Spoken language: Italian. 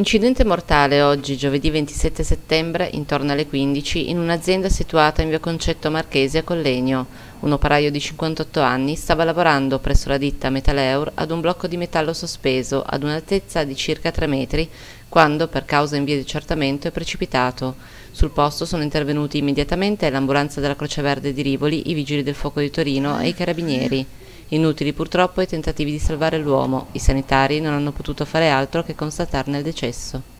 Incidente mortale oggi, giovedì 27 settembre, intorno alle 15, in un'azienda situata in via Concetto Marchesi a Collegno. Un operaio di 58 anni stava lavorando presso la ditta Metaleur ad un blocco di metallo sospeso ad un'altezza di circa 3 metri, quando, per causa in via di accertamento, è precipitato. Sul posto sono intervenuti immediatamente l'ambulanza della Croce Verde di Rivoli, i Vigili del Fuoco di Torino e i Carabinieri. Inutili purtroppo i tentativi di salvare l'uomo, i sanitari non hanno potuto fare altro che constatarne il decesso.